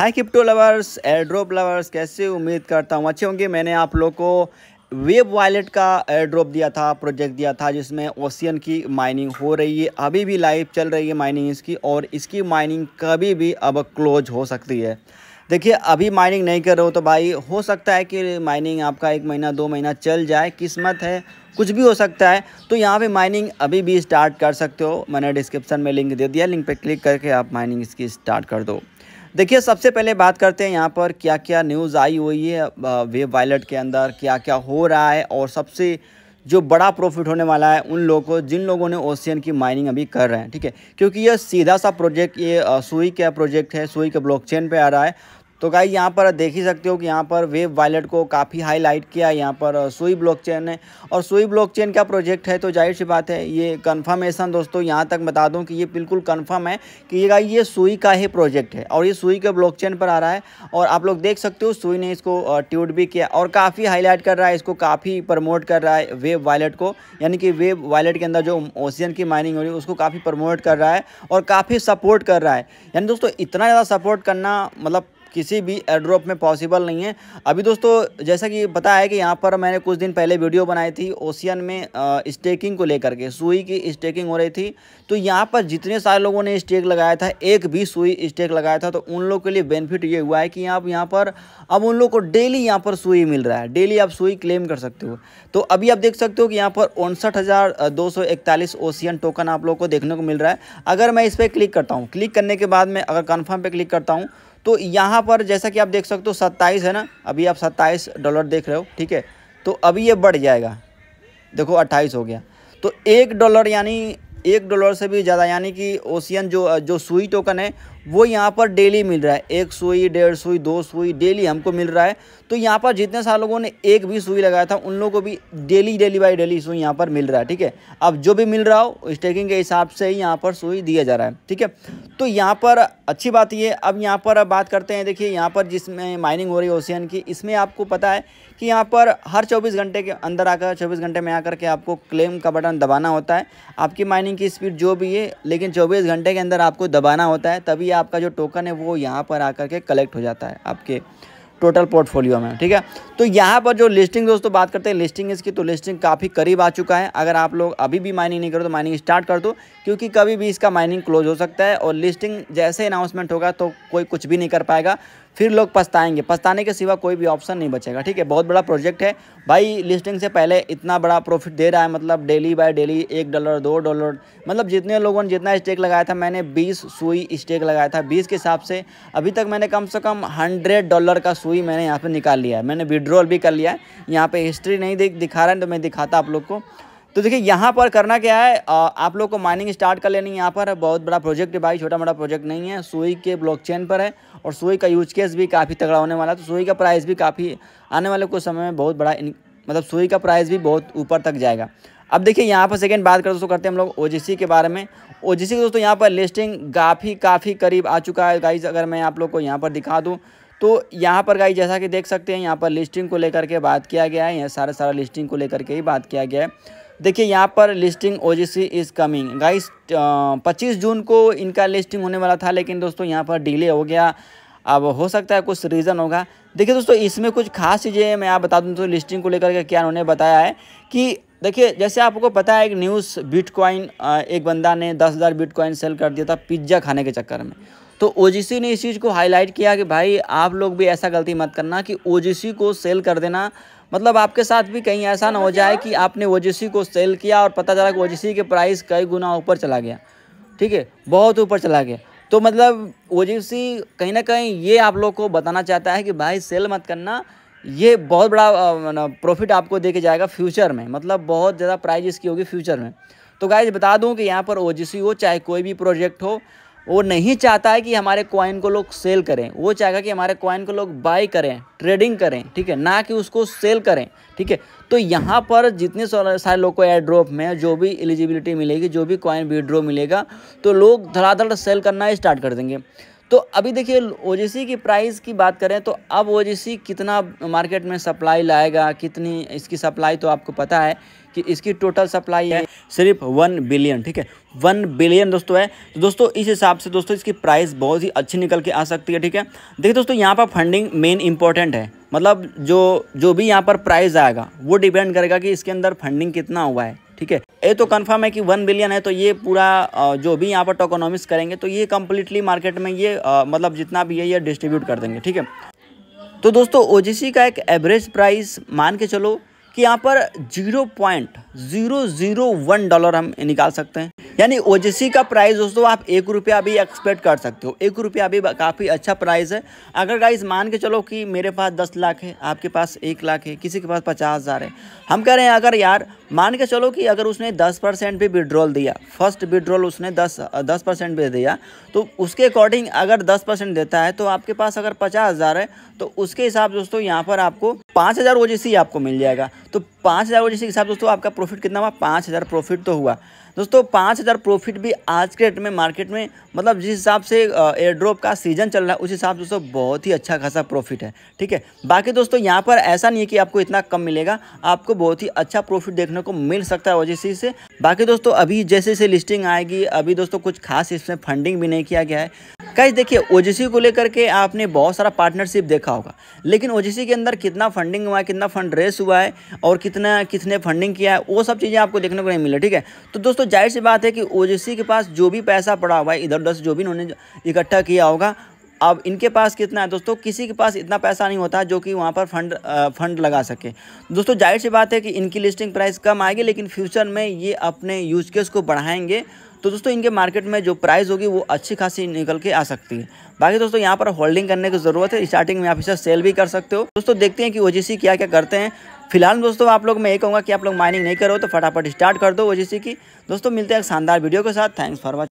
हाय crypto lovers airdrop lovers कैसे उम्मीद करता हूँ अच्छे होंगे मैंने आप लोग को वेब वॉलेट का एयरड्रॉप दिया था प्रोजेक्ट दिया था जिसमें ओशियन की माइनिंग हो रही है अभी भी लाइव चल रही है माइनिंग इसकी और इसकी माइनिंग कभी भी अब क्लोज हो सकती है देखिए अभी माइनिंग नहीं कर रहे हो तो भाई हो सकता है कि माइनिंग आपका एक महीना दो महीना चल जाए किस्मत है कुछ भी हो सकता है तो यहाँ पे माइनिंग अभी भी स्टार्ट कर सकते हो मैंने डिस्क्रिप्शन में लिंक दे दिया लिंक पे क्लिक करके आप माइनिंग इसकी स्टार्ट कर दो देखिए सबसे पहले बात करते हैं यहाँ पर क्या क्या न्यूज़ आई हुई है वेब वायलट के अंदर क्या क्या हो रहा है और सबसे जो बड़ा प्रॉफिट होने वाला है उन लोगों को जिन लोगों ने ओशियन की माइनिंग अभी कर रहे हैं ठीक है क्योंकि यह सीधा सा प्रोजेक्ट ये सुई का प्रोजेक्ट है सुई के ब्लॉकचेन पे आ रहा है तो गाई यहाँ पर देख ही सकते हो कि यहाँ पर वेब वॉलेट को काफ़ी हाईलाइट किया है यहाँ पर सुई ब्लॉकचेन है और सुई ब्लॉकचेन का प्रोजेक्ट है तो जाहिर सी बात है ये कंफर्मेशन दोस्तों यहाँ तक बता दूँ कि ये बिल्कुल कंफर्म है कि ये गाई ये सुई का ही प्रोजेक्ट है और ये सुई के ब्लॉकचेन पर आ रहा है और आप लोग देख सकते हो सुई ने इसको ट्यूट uh, भी किया और काफ़ी हाईलाइट कर रहा है इसको काफ़ी प्रमोट कर रहा है वेब वॉलेट को यानी कि वेब वॉलेट के अंदर जो ओशियन की माइनिंग हो रही है उसको काफ़ी प्रमोट कर रहा है और काफ़ी सपोर्ट कर रहा है यानी दोस्तों इतना ज़्यादा सपोर्ट करना मतलब किसी भी एड्रॉप में पॉसिबल नहीं है अभी दोस्तों जैसा कि पता है कि यहाँ पर मैंने कुछ दिन पहले वीडियो बनाई थी ओशियन में स्टेकिंग को लेकर के सुई की स्टेकिंग हो रही थी तो यहाँ पर जितने सारे लोगों ने स्टेक लगाया था एक भी सुई स्टेक लगाया था तो उन लोगों के लिए बेनिफिट ये हुआ है कि आप यहाँ पर अब उन लोग को डेली यहाँ पर सुई मिल रहा है डेली आप सुई क्लेम कर सकते हो तो अभी आप देख सकते हो कि यहाँ पर उनसठ ओशियन टोकन आप लोग को देखने को मिल रहा है अगर मैं इस पर क्लिक करता हूँ क्लिक करने के बाद में अगर कन्फर्म पर क्लिक करता हूँ तो यहाँ पर जैसा कि आप देख सकते हो सत्ताईस है ना अभी आप सत्ताईस डॉलर देख रहे हो ठीक है तो अभी ये बढ़ जाएगा देखो अट्ठाईस हो गया तो एक डॉलर यानी एक डॉलर से भी ज़्यादा यानी कि ओशियन जो जो सुई टोकन है वो यहाँ पर डेली मिल रहा है एक सुई डेढ़ सुई दो सुई डेली हमको मिल रहा है तो यहाँ पर जितने सारे लोगों ने एक भी सुई लगाया था उन लोगों को भी डेली डेली बाई डेली सुई यहाँ पर मिल रहा है ठीक है अब जो भी मिल रहा हो स्टेकिंग के हिसाब से ही यहाँ पर सुई दिया जा रहा है ठीक है तो यहाँ पर अच्छी बात ये अब यहाँ पर बात करते हैं देखिए यहाँ पर जिसमें माइनिंग हो रही है ओशियन की इसमें आपको पता है कि यहाँ पर हर चौबीस घंटे के अंदर आकर चौबीस घंटे में आकर के आपको क्लेम का बटन दबाना होता है आपकी माइनिंग की स्पीड जो भी है लेकिन चौबीस घंटे के अंदर आपको दबाना होता है तभी ये आपका जो टोकन है वो यहाँ पर आकर के कलेक्ट हो जाता है आपके टोटल पोर्टफोलियो में ठीक है तो यहाँ पर जो लिस्टिंग दोस्तों बात करते हैं लिस्टिंग इसकी तो लिस्टिंग काफ़ी करीब आ चुका है अगर आप लोग अभी भी माइनिंग नहीं करो तो माइनिंग स्टार्ट कर दो क्योंकि कभी भी इसका माइनिंग क्लोज हो सकता है और लिस्टिंग जैसे अनाउंसमेंट होगा तो कोई कुछ भी नहीं कर पाएगा फिर लोग पछताएंगे पछताने के सिवा कोई भी ऑप्शन नहीं बचेगा ठीक है बहुत बड़ा प्रोजेक्ट है भाई लिस्टिंग से पहले इतना बड़ा प्रॉफिट दे रहा है मतलब डेली बाय डेली एक डॉलर दो डॉलर मतलब जितने लोगों ने जितना स्टेक लगाया था मैंने बीस सुई स्टेक लगाया था बीस के हिसाब से अभी तक मैंने कम से कम हंड्रेड डॉलर का सुई मैंने यहाँ पर निकाल लिया है मैंने विड्रॉल भी कर लिया है यहाँ पर हिस्ट्री नहीं दिखा रहा है तो मैं दिखाता आप लोग को तो देखिए यहाँ पर करना क्या है आप लोग को माइनिंग स्टार्ट कर लेनी है यहाँ पर बहुत बड़ा प्रोजेक्ट है भाई छोटा मोटा प्रोजेक्ट नहीं है सोई के ब्लॉकचेन पर है और सोई का यूज केस भी काफ़ी तगड़ा होने वाला है तो सोई का प्राइस भी काफ़ी आने वाले कुछ समय में बहुत बड़ा मतलब सोई का प्राइस भी बहुत ऊपर तक जाएगा अब देखिए यहाँ पर सेकेंड बात कर दोस्तों करते हैं हम लोग ओ के बारे में ओ जी दोस्तों यहाँ पर लिस्टिंग काफ़ी काफ़ी करीब आ चुका है गाइज अगर मैं आप लोग को यहाँ पर दिखा दूँ तो यहाँ पर गाइज जैसा कि देख सकते हैं यहाँ पर लिस्टिंग को लेकर के बात किया गया है यहाँ सारा सारा लिस्टिंग को लेकर के ही बात किया गया है देखिए यहाँ पर listing O G C is coming guys पच्चीस जून को इनका लिस्टिंग होने वाला था लेकिन दोस्तों यहाँ पर डिले हो गया अब हो सकता है कुछ रीज़न होगा देखिए दोस्तों इसमें कुछ खास चीज़ें मैं आप बता दूँ तो लिस्टिंग को लेकर के क्या उन्होंने बताया है कि देखिए जैसे आपको पता है एक न्यूज़ बिटकॉइन एक बंदा ने दस हज़ार बिटकॉइन सेल कर दिया था पिज्ज़ा खाने के चक्कर में तो ओ ने इस चीज़ को हाईलाइट किया कि भाई आप लोग भी ऐसा गलती मत करना कि ओ को सेल कर देना मतलब आपके साथ भी कहीं ऐसा ना हो जाए कि आपने ओ को सेल किया और पता चला कि ओ के प्राइस कई गुना ऊपर चला गया ठीक है बहुत ऊपर चला गया तो मतलब ओ कहीं ना कहीं ये आप लोग को बताना चाहता है कि भाई सेल मत करना ये बहुत बड़ा प्रॉफिट आपको दे के जाएगा फ्यूचर में मतलब बहुत ज़्यादा प्राइज इसकी होगी फ्यूचर में तो गाइज बता दूं कि यहाँ पर ओ जी सी हो चाहे कोई भी प्रोजेक्ट हो वो नहीं चाहता है कि हमारे कॉइन को लोग सेल करें वो चाहेगा कि हमारे कॉइन को लोग बाई करें ट्रेडिंग करें ठीक है ना कि उसको सेल करें ठीक है तो यहाँ पर जितने सारे लोग को एयर ड्रॉप में जो भी एलिजिबिलिटी मिलेगी जो भी कॉइन विड्रॉ मिलेगा तो लोग धड़ाधड़ सेल करना स्टार्ट कर देंगे तो अभी देखिए ओ की प्राइस की बात करें तो अब ओ कितना मार्केट में सप्लाई लाएगा कितनी इसकी सप्लाई तो आपको पता है कि इसकी टोटल सप्लाई है सिर्फ वन बिलियन ठीक है वन बिलियन दोस्तों है तो दोस्तों इस हिसाब से दोस्तों इसकी प्राइस बहुत ही अच्छी निकल के आ सकती है ठीक है देखिए दोस्तों यहाँ पर फंडिंग मेन इंपॉर्टेंट है मतलब जो जो भी यहाँ पर प्राइस आएगा वो डिपेंड करेगा कि इसके अंदर फंडिंग कितना हुआ है ठीक है ये तो कन्फर्म है कि वन बिलियन है तो ये पूरा जो भी यहाँ पर टोकोनॉमिक्स करेंगे तो ये कम्प्लीटली मार्केट में ये मतलब जितना भी है ये डिस्ट्रीब्यूट कर देंगे ठीक है तो दोस्तों ओ का एक एवरेज प्राइस मान के चलो कि यहाँ पर zero point zero zero one dollar हम निकाल सकते हैं यानी ओजेसी का प्राइस दोस्तों आप एक रुपया भी एक्सपेक्ट कर सकते हो एक रुपया भी काफ़ी अच्छा प्राइस है अगर गाइस मान के चलो कि मेरे पास दस लाख है आपके पास एक लाख है किसी के पास पचास हज़ार है हम कह रहे हैं अगर यार मान के चलो कि अगर उसने दस परसेंट भी विड्रॉल दिया फर्स्ट विड्रॉल उसने दस दस परसेंट भी दिया तो उसके अकॉर्डिंग अगर दस परसेंट देता है तो आपके पास अगर पचास हज़ार है तो उसके हिसाब दोस्तों यहाँ पर आपको पाँच हज़ार ओ आपको मिल जाएगा तो पाँच हज़ार ओ के हिसाब दोस्तों आपका प्रॉफिट कितना हुआ पाँच हज़ार प्रॉफिट तो हुआ दोस्तों पाँच हज़ार प्रॉफिट भी आज के डेट में मार्केट में मतलब जिस हिसाब से एयर ड्रॉप का सीजन चल रहा है उस हिसाब से दोस्तों बहुत ही अच्छा खासा प्रॉफिट है ठीक है बाकी दोस्तों यहाँ पर ऐसा नहीं है कि आपको इतना कम मिलेगा आपको बहुत ही अच्छा प्रॉफिट देखने को मिल सकता है ओ से बाकी दोस्तों अभी जैसे जैसे लिस्टिंग आएगी अभी दोस्तों कुछ खास इसमें फंडिंग भी नहीं किया गया है कैसे देखिए ओजेसी को लेकर के आपने बहुत सारा पार्टनरशिप देखा होगा लेकिन ओजेसी के अंदर कितना फंडिंग हुआ है कितना फंड रेस हुआ है और कितना कितने फंडिंग किया है वो सब चीज़ें आपको देखने को नहीं मिले ठीक है तो दोस्तों जाहिर सी बात है कि ओजेसी के पास जो भी पैसा पड़ा हुआ है इधर उधर जो भी इन्होंने इकट्ठा किया होगा अब इनके पास कितना है दोस्तों किसी के पास इतना पैसा नहीं होता जो कि वहाँ पर फंड आ, फंड लगा सके दोस्तों जाहिर सी बात है कि इनकी लिस्टिंग प्राइस कम आएगी लेकिन फ्यूचर में ये अपने यूज केस को बढ़ाएंगे तो दोस्तों इनके मार्केट में जो प्राइस होगी वो अच्छी खासी निकल के आ सकती है बाकी दोस्तों यहाँ पर होल्डिंग करने की ज़रूरत है स्टार्टिंग में आप इसे सेल भी कर सकते हो दोस्तों देखते हैं कि ओजीसी क्या क्या करते हैं फिलहाल दोस्तों आप लोग मैं ये कहूँगा कि आप लोग माइनिंग नहीं करो तो फटाफट स्टार्ट कर दो ओजीसी की दोस्तों मिलते हैं एक शानदार वीडियो के साथ थैंक्स फॉर वॉचिंग